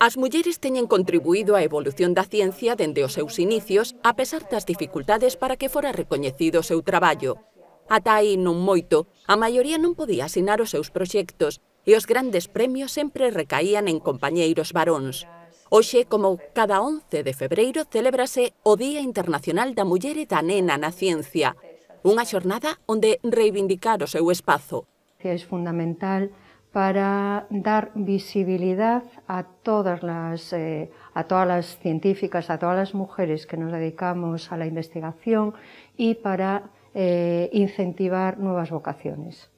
As mulleres teñen contribuído á evolución da ciencia dende os seus inicios, a pesar das dificultades para que fora recoñecido o seu traballo. Ata aí non moito, a maioría non podía asinar os seus proxectos e os grandes premios sempre recaían en compañeiros varóns. Hoxe, como cada 11 de febreiro, celébrase o Día Internacional da Muller e da Nena na Ciencia, unha xornada onde reivindicar o seu espazo. É fundamental para dar visibilidad a todas las, eh, a todas las científicas, a todas las mujeres que nos dedicamos a la investigación y para eh, incentivar nuevas vocaciones.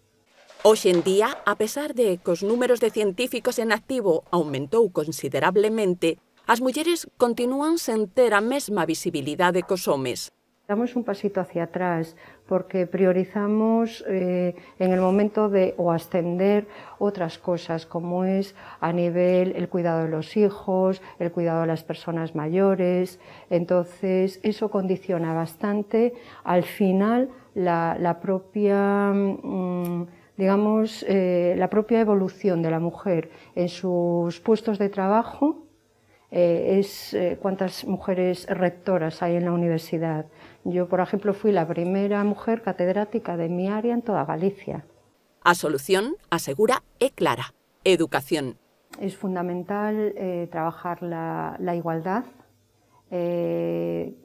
Hoxe en día, a pesar de que os números de científicos en activo aumentou considerablemente, as mulleres continúan sen ter a mesma visibilidade cos homes. Damos un pasito hacia atrás porque priorizamos eh, en el momento de o ascender otras cosas como es a nivel el cuidado de los hijos, el cuidado de las personas mayores. Entonces eso condiciona bastante al final la, la propia... Mm, digamos, eh, la propia evolución de la mujer en sus puestos de trabajo, eh, es eh, cuántas mujeres rectoras hay en la universidad. Yo, por ejemplo, fui la primera mujer catedrática de mi área en toda Galicia. A solución, asegura, e clara, educación. Es fundamental eh, trabajar la, igualdad,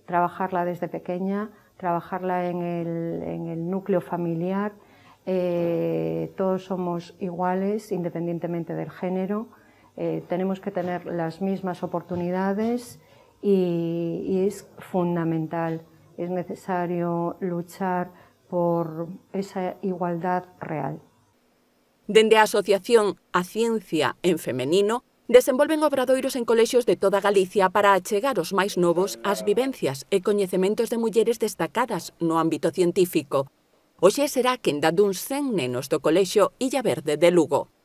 trabajarla desde pequeña, trabajarla en el núcleo familiar. todos somos iguales independientemente del género. eh, tenemos que tener las mismas oportunidades y, y es fundamental, es necesario luchar por esa igualdad real. Dende a Asociación A Ciencia en Femenino, desenvolven obradoiros en colexios de toda Galicia para achegar os máis novos as vivencias e coñecementos de mulleres destacadas no ámbito científico. Oxe será quen da duns 100 nenos do colexio Illa Verde de Lugo.